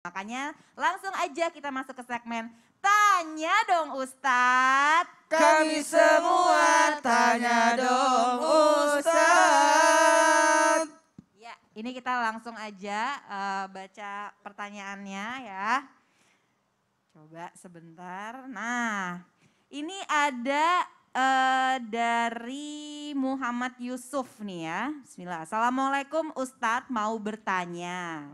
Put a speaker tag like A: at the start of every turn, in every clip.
A: Makanya langsung aja kita masuk ke segmen Tanya dong Ustadz. Kami semua tanya dong Ustadz. Ya, ini kita langsung aja uh, baca pertanyaannya ya. Coba sebentar. Nah, ini ada uh, dari Muhammad Yusuf nih ya. Bismillah. Assalamualaikum Ustadz mau bertanya.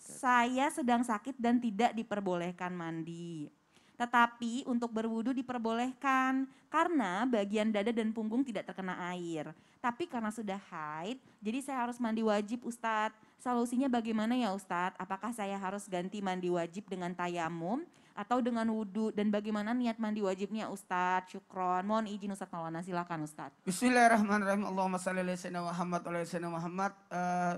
A: Saya sedang sakit dan tidak diperbolehkan mandi. Tetapi untuk berwudu diperbolehkan karena bagian dada dan punggung tidak terkena air. Tapi karena sudah haid, jadi saya harus mandi wajib Ustadz. Solusinya bagaimana ya Ustadz? Apakah saya harus ganti mandi wajib dengan tayamum? atau dengan wudhu dan bagaimana niat mandi wajibnya Ustadz Syukron mohon izin Ustadz Maulana silakan Ustadz
B: Bismillahirrahmanirrahim Allahumma salli alaihi Muhammad alaihi Muhammad uh,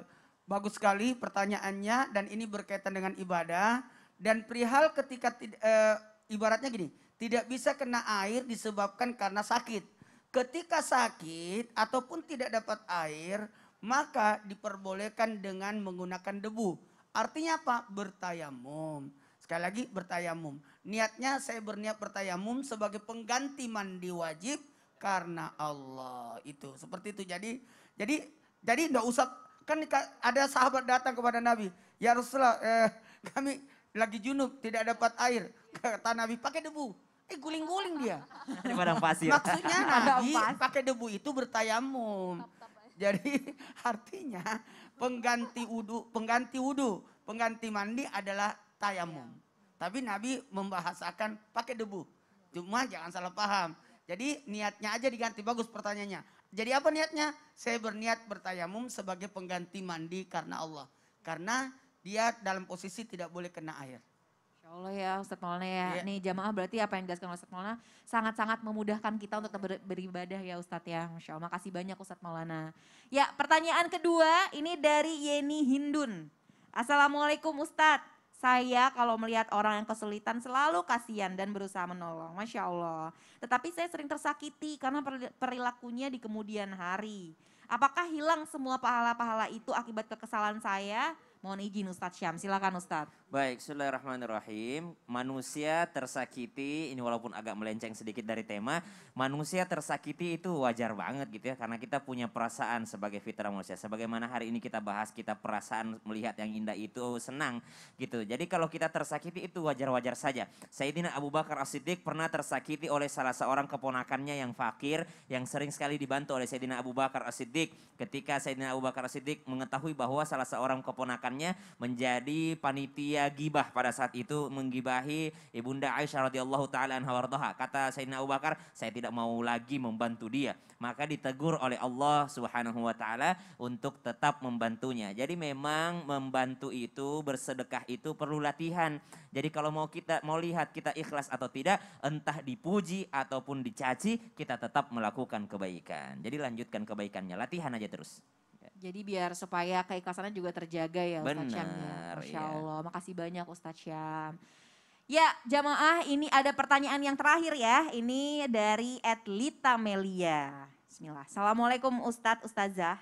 B: bagus sekali pertanyaannya dan ini berkaitan dengan ibadah dan perihal ketika uh, ibaratnya gini tidak bisa kena air disebabkan karena sakit ketika sakit ataupun tidak dapat air maka diperbolehkan dengan menggunakan debu artinya apa bertayamum Sekali lagi bertayamum. Niatnya saya berniat bertayamum sebagai pengganti mandi wajib karena Allah. Itu seperti itu. Jadi jadi jadi enggak usah kan ada sahabat datang kepada Nabi, "Ya Rasulullah, eh, kami lagi junub, tidak dapat air." Kata Nabi, "Pakai debu." Eh guling-guling dia.
C: Di padang pasir. Maksudnya Nabi
B: pakai debu itu bertayamum. Jadi artinya pengganti wudu, pengganti wudu, pengganti mandi adalah tayamum. Tapi Nabi membahasakan pakai debu. Cuma jangan salah paham. Jadi niatnya aja diganti. Bagus pertanyaannya. Jadi apa niatnya? Saya berniat bertayamum sebagai pengganti mandi karena Allah. Karena dia dalam posisi tidak boleh kena air.
A: Insya Allah ya Ustaz Maulana ya. Yeah. Nih jamaah berarti apa yang dijelaskan Ustaz Maulana sangat-sangat memudahkan kita untuk ber beribadah ya Ustaz ya. Masya Allah makasih banyak Ustaz Maulana. Ya pertanyaan kedua ini dari Yeni Hindun. Assalamualaikum Ustadz. Saya kalau melihat orang yang kesulitan selalu kasihan dan berusaha menolong, Masya Allah. Tetapi saya sering tersakiti karena perilakunya di kemudian hari. Apakah hilang semua pahala-pahala itu akibat kekesalan saya? Mohon izin Ustadz Syam, silakan Ustadz.
C: Baik, Bismillahirrahmanirrahim. Manusia tersakiti, ini walaupun agak melenceng sedikit dari tema, manusia tersakiti itu wajar banget gitu ya, karena kita punya perasaan sebagai fitrah manusia. Sebagaimana hari ini kita bahas, kita perasaan melihat yang indah itu oh, senang gitu. Jadi kalau kita tersakiti itu wajar-wajar saja. Sayyidina Abu Bakar As-Siddiq pernah tersakiti oleh salah seorang keponakannya yang fakir, yang sering sekali dibantu oleh Sayyidina Abu Bakar As-Siddiq. Ketika Sayyidina Abu Bakar As-Siddiq mengetahui bahwa salah seorang keponakannya menjadi panitia dia gibah pada saat itu menggibahi Ibunda Aisyah radhiyallahu taala anha wardaha. Kata Sayyidina Abu Bakar, saya tidak mau lagi membantu dia. Maka ditegur oleh Allah Subhanahu wa taala untuk tetap membantunya. Jadi memang membantu itu bersedekah itu perlu latihan. Jadi kalau mau kita mau lihat kita ikhlas atau tidak, entah dipuji ataupun dicaci, kita tetap melakukan kebaikan. Jadi lanjutkan kebaikannya, latihan aja terus.
A: Iya. Jadi biar supaya keikhlasannya juga terjaga ya Ustadz Syam. Ya. Masya iya. Allah. Makasih banyak Ustadz Syam. Ya jamaah ini ada pertanyaan yang terakhir ya. Ini dari Adlita Melia. Bismillah. Assalamualaikum Ustadz Ustazah.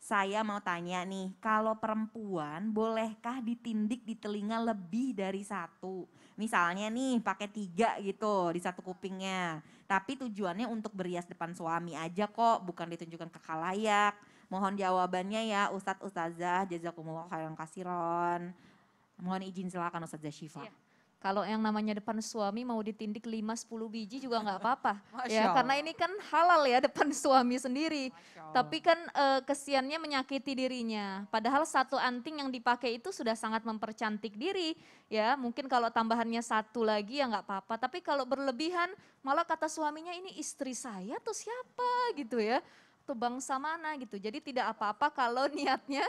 A: Saya mau tanya nih, kalau perempuan bolehkah ditindik di telinga lebih dari satu? Misalnya nih pakai tiga gitu di satu kupingnya. Tapi tujuannya untuk berias depan suami aja kok, bukan ditunjukkan ke kalayak. Mohon jawabannya ya Ustadz Ustazah jazakumullah khairan kasiron. Mohon izin silakan ustadz Syifa. Ya. Kalau yang namanya depan suami mau ditindik 5-10 biji juga nggak apa-apa.
D: ya, karena ini kan halal ya depan suami sendiri. Tapi kan e, kesiannya menyakiti dirinya. Padahal satu anting yang dipakai itu sudah sangat mempercantik diri. Ya, mungkin kalau tambahannya satu lagi ya nggak apa-apa. Tapi kalau berlebihan malah kata suaminya ini istri saya tuh siapa gitu ya satu bangsa mana gitu. Jadi tidak apa-apa kalau niatnya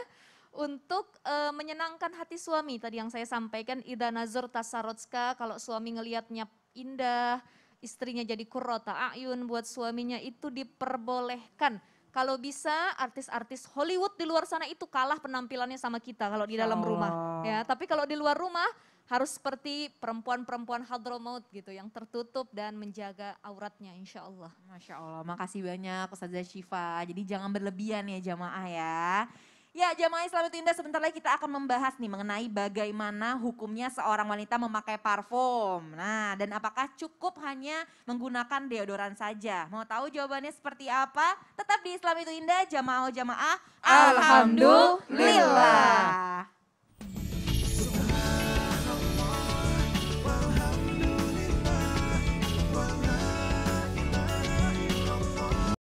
D: untuk e, menyenangkan hati suami. Tadi yang saya sampaikan Ida Nazur Tasarotska kalau suami ngelihatnya indah, istrinya jadi kurota ayun buat suaminya itu diperbolehkan kalau bisa artis-artis Hollywood di luar sana itu kalah penampilannya sama kita kalau di dalam rumah. Ya, tapi kalau di luar rumah harus seperti perempuan-perempuan hadramaut gitu yang tertutup dan menjaga auratnya insya Allah.
A: Masya Allah, makasih banyak Ustazah Syifa. Jadi jangan berlebihan ya jamaah ya. Ya jamaah itu Indah sebentar lagi kita akan membahas nih mengenai bagaimana hukumnya seorang wanita memakai parfum. Nah dan apakah cukup hanya menggunakan deodoran saja? Mau tahu jawabannya seperti apa? Tetap di Islam itu indah, jamaah jamaah. Alhamdulillah.